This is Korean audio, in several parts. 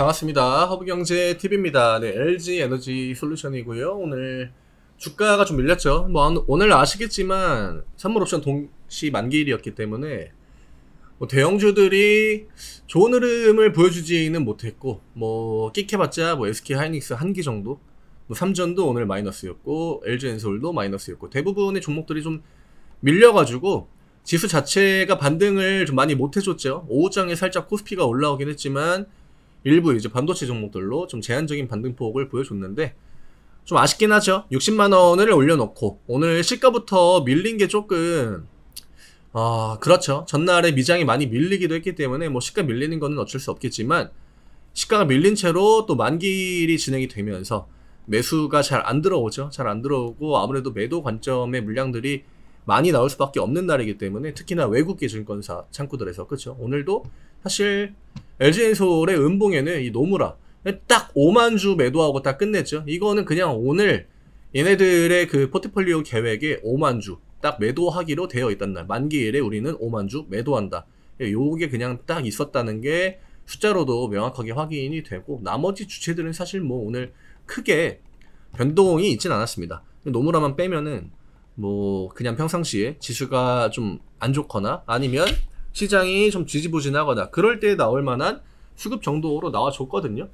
반갑습니다. 허브경제 TV입니다. 네, LG 에너지 솔루션이고요. 오늘 주가가 좀 밀렸죠. 뭐 오늘 아시겠지만 선물옵션 동시 만기일이었기 때문에 뭐 대형주들이 좋은 흐름을 보여주지는 못했고 뭐 끽해봤자 뭐 SK 하이닉스 한 기 정도, 뭐 삼전도 오늘 마이너스였고 LG 엔솔도 마이너스였고 대부분의 종목들이 좀 밀려가지고 지수 자체가 반등을 좀 많이 못해줬죠. 오후장에 살짝 코스피가 올라오긴 했지만 일부 이제 반도체 종목들로 좀 제한적인 반등폭을 보여줬는데 좀 아쉽긴 하죠. 60만 원을 올려놓고 오늘 시가부터 밀린 게 조금 아 그렇죠. 전날에 미장이 많이 밀리기도 했기 때문에 뭐 시가 밀리는 거는 어쩔 수 없겠지만 시가가 밀린 채로 또 만기일이 진행이 되면서 매수가 잘 안 들어오죠. 잘 안 들어오고 아무래도 매도 관점의 물량들이 많이 나올 수밖에 없는 날이기 때문에 특히나 외국계 증권사 창구들에서 그렇죠. 오늘도 사실 LG엔솔의 은봉에는 이 노무라 딱 5만 주 매도하고 딱 끝냈죠. 이거는 그냥 오늘 얘네들의 그 포트폴리오 계획에 5만 주 딱 매도하기로 되어 있던날 만기일에 우리는 5만 주 매도한다. 예, 요게 그냥 딱 있었다는 게 숫자로도 명확하게 확인이 되고 나머지 주체들은 사실 뭐 오늘 크게 변동이 있진 않았습니다. 노무라만 빼면은 뭐 그냥 평상시에 지수가 좀 안 좋거나 아니면 시장이 좀 지지부진하거나 그럴 때 나올 만한 수급 정도로 나와줬거든요.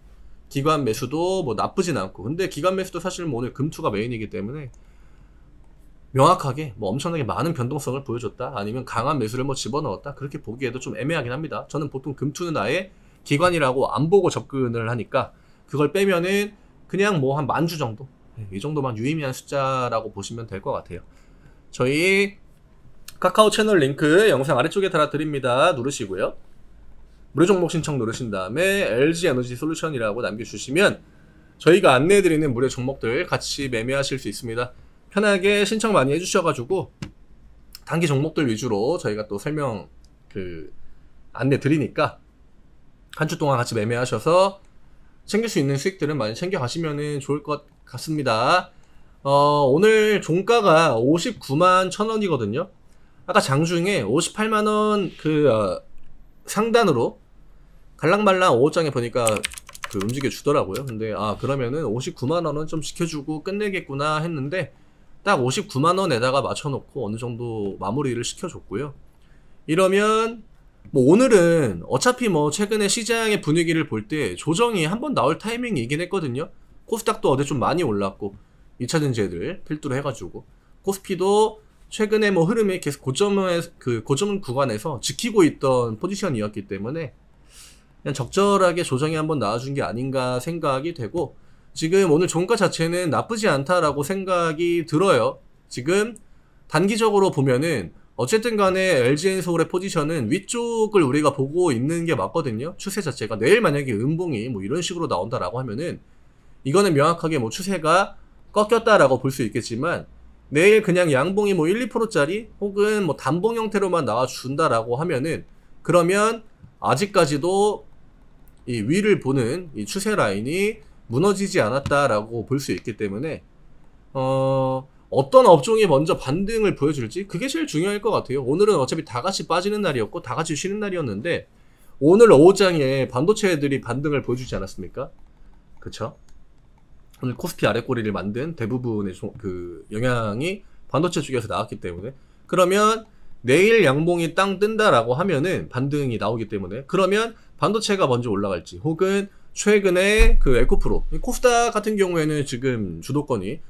기관 매수도 뭐 나쁘진 않고 근데 기관 매수도 사실 뭐 오늘 금투가 메인이기 때문에 명확하게 뭐 엄청나게 많은 변동성을 보여줬다 아니면 강한 매수를 뭐 집어넣었다 그렇게 보기에도 좀 애매하긴 합니다. 저는 보통 금투는 아예 기관이라고 안 보고 접근을 하니까 그걸 빼면은 그냥 뭐 한 만주 정도 네, 이 정도만 유의미한 숫자라고 보시면 될 것 같아요. 저희 카카오 채널 링크 영상 아래쪽에 달아드립니다. 누르시고요. 무료 종목 신청 누르신 다음에 LG 에너지 솔루션이라고 남겨주시면 저희가 안내해드리는 무료 종목들 같이 매매하실 수 있습니다. 편하게 신청 많이 해주셔가지고 단기 종목들 위주로 저희가 또 설명 그 안내 드리니까 한 주 동안 같이 매매하셔서 챙길 수 있는 수익들은 많이 챙겨 가시면 좋을 것 같습니다. 어, 오늘 종가가 59만 천원이거든요. 아까 장중에 58만원 그, 어, 상단으로 갈랑말랑 5호장에 보니까 그 움직여 주더라고요. 근데 아, 그러면은 59만원은 좀 지켜주고 끝내겠구나 했는데 딱 59만원에다가 맞춰놓고 어느 정도 마무리를 시켜줬고요. 이러면 뭐 오늘은 어차피 뭐 최근에 시장의 분위기를 볼 때 조정이 한번 나올 타이밍이긴 했거든요. 코스닥도 어제 좀 많이 올랐고 2차전지들 필두로 해가지고 코스피도 최근에 뭐 흐름이 계속 고점의 그 고점 구간에서 지키고 있던 포지션이었기 때문에 그냥 적절하게 조정이 한번 나와준 게 아닌가 생각이 되고 지금 오늘 종가 자체는 나쁘지 않다라고 생각이 들어요. 지금 단기적으로 보면은 어쨌든 간에 LGN 서울의 포지션은 위쪽을 우리가 보고 있는 게 맞거든요. 추세 자체가 내일 만약에 음봉이 뭐 이런 식으로 나온다라고 하면은 이거는 명확하게 뭐 추세가 꺾였다라고 볼 수 있겠지만 내일 그냥 양봉이 뭐 1, 2%짜리 혹은 뭐 단봉 형태로만 나와준다라고 하면은 그러면 아직까지도 이 위를 보는 이 추세 라인이 무너지지 않았다라고 볼 수 있기 때문에 어 어떤 업종이 먼저 반등을 보여줄지 그게 제일 중요할 것 같아요. 오늘은 어차피 다 같이 빠지는 날이었고 다 같이 쉬는 날이었는데 오늘 오후장에 반도체들이 반등을 보여주지 않았습니까? 그쵸? 오늘 코스피 아래꼬리를 만든 대부분의 그 영향이 반도체 쪽에서 나왔기 때문에 그러면 내일 양봉이 땅 뜬다라고 하면은 반등이 나오기 때문에 그러면 반도체가 먼저 올라갈지 혹은 최근에 그 에코프로 코스닥 같은 경우에는 지금 주도권이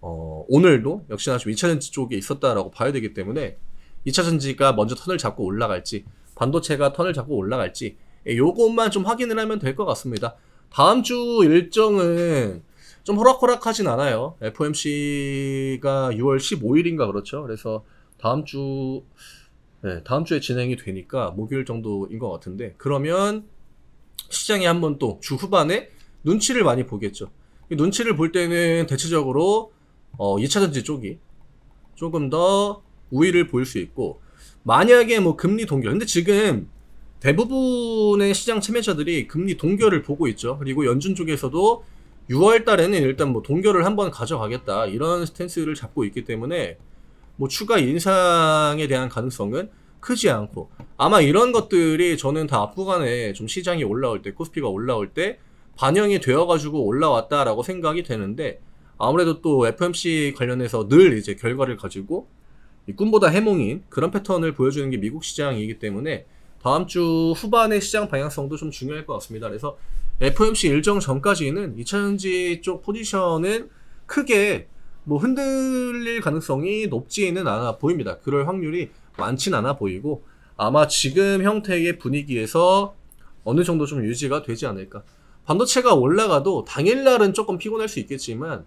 어, 오늘도 역시나 좀 2차전지 쪽에 있었다라고 봐야 되기 때문에 2차전지가 먼저 턴을 잡고 올라갈지 반도체가 턴을 잡고 올라갈지 예, 요것만 좀 확인을 하면 될 것 같습니다. 다음 주 일정은 좀 호락호락하진 않아요. FOMC가 6월 15일인가 그렇죠. 그래서 다음 주 네, 다음 주에 진행이 되니까 목요일 정도인 것 같은데 그러면 시장이 한번 또 주 후반에 눈치를 많이 보겠죠. 눈치를 볼 때는 대체적으로 어, 2차전지 쪽이 조금 더 우위를 보일 수 있고 만약에 뭐 금리 동결 근데 지금 대부분의 시장 참여자들이 금리 동결을 보고 있죠. 그리고 연준 쪽에서도 6월 달에는 일단 뭐 동결을 한번 가져가겠다 이런 스탠스를 잡고 있기 때문에 뭐 추가 인상에 대한 가능성은 크지 않고 아마 이런 것들이 저는 다 앞구간에 좀 시장이 올라올 때 코스피가 올라올 때 반영이 되어가지고 올라왔다라고 생각이 되는데 아무래도 또 FMC 관련해서 늘 이제 결과를 가지고 꿈보다 해몽인 그런 패턴을 보여주는 게 미국 시장이기 때문에 다음 주 후반의 시장 방향성도 좀 중요할 것 같습니다. 그래서 FOMC 일정 전까지는 2차전지 쪽 포지션은 크게 뭐 흔들릴 가능성이 높지는 않아 보입니다. 그럴 확률이 많진 않아 보이고 아마 지금 형태의 분위기에서 어느 정도 좀 유지가 되지 않을까. 반도체가 올라가도 당일날은 조금 피곤할 수 있겠지만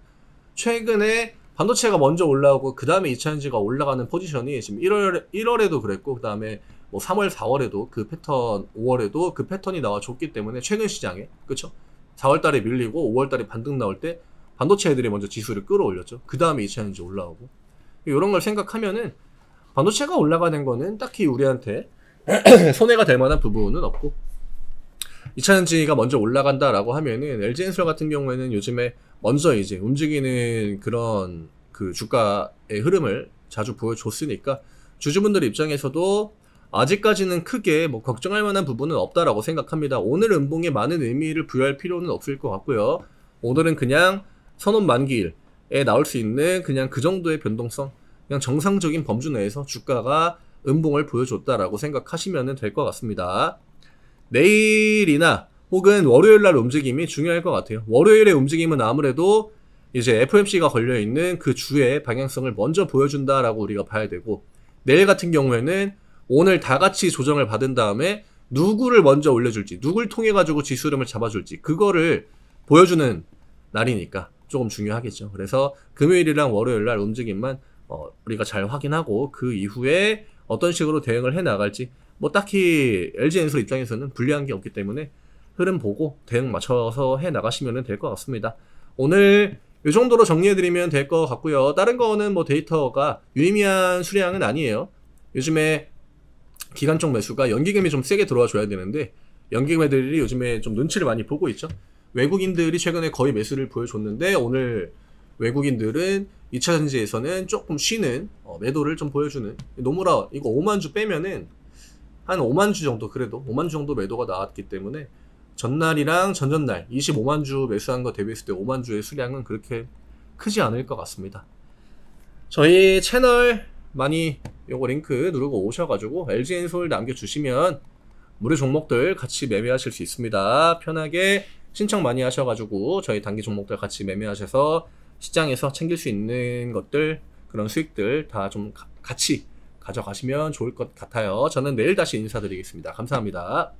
최근에 반도체가 먼저 올라오고 그 다음에 2차전지가 올라가는 포지션이 지금 1월 1월에도 그랬고 그 다음에 뭐 3월 4월에도 그 패턴 5월에도 그 패턴이 나와줬기 때문에 최근 시장에 그렇 4월달에 밀리고 5월달에 반등 나올 때 반도체 애들이 먼저 지수를 끌어올렸죠 그 다음에 2차전지 올라오고 이런 걸 생각하면은 반도체가 올라가는 거는 딱히 우리한테 손해가 될 만한 부분은 없고 2차전지가 먼저 올라간다라고 하면은 LG 엔솔 같은 경우에는 요즘에 먼저 이제 움직이는 그런 그 주가의 흐름을 자주 보여줬으니까 주주분들 입장에서도 아직까지는 크게 뭐 걱정할 만한 부분은 없다라고 생각합니다. 오늘 음봉에 많은 의미를 부여할 필요는 없을 것 같고요. 오늘은 그냥 선언 만기일에 나올 수 있는 그냥 그 정도의 변동성, 그냥 정상적인 범주 내에서 주가가 음봉을 보여줬다라고 생각하시면 될 것 같습니다. 내일이나 혹은 월요일 날 움직임이 중요할 것 같아요. 월요일의 움직임은 아무래도 이제 FMC가 걸려 있는 그 주의 방향성을 먼저 보여준다라고 우리가 봐야 되고 내일 같은 경우에는 오늘 다 같이 조정을 받은 다음에 누구를 먼저 올려줄지 누굴 통해 가지고 지수름을 잡아줄지 그거를 보여주는 날이니까 조금 중요하겠죠. 그래서 금요일이랑 월요일 날 움직임만 어, 우리가 잘 확인하고 그 이후에 어떤 식으로 대응을 해 나갈지 뭐 딱히 LG 엔솔 입장에서는 불리한 게 없기 때문에 흐름 보고 대응 맞춰서 해 나가시면 될 것 같습니다. 오늘 이 정도로 정리해드리면 될 것 같고요. 다른 거는 뭐 데이터가 유의미한 수량은 아니에요. 요즘에 기간적 매수가 연기금이 좀 세게 들어와 줘야 되는데 연기금 애들이 요즘에 좀 눈치를 많이 보고 있죠. 외국인들이 최근에 거의 매수를 보여줬는데 오늘 외국인들은 2차 전지에서는 조금 쉬는 어, 매도를 좀 보여주는 노무라 이거 5만 주 빼면은 한 5만 주 정도 그래도 5만 주 정도 매도가 나왔기 때문에 전날이랑 전전날 25만 주 매수한 거 대비했을 때 5만 주의 수량은 그렇게 크지 않을 것 같습니다. 저희 채널 많이 요거 링크 누르고 오셔가지고 LG엔솔 남겨주시면 무료 종목들 같이 매매하실 수 있습니다. 편하게 신청 많이 하셔가지고 저희 단기 종목들 같이 매매하셔서 시장에서 챙길 수 있는 것들 그런 수익들 다 좀 같이 가져가시면 좋을 것 같아요. 저는 내일 다시 인사드리겠습니다. 감사합니다.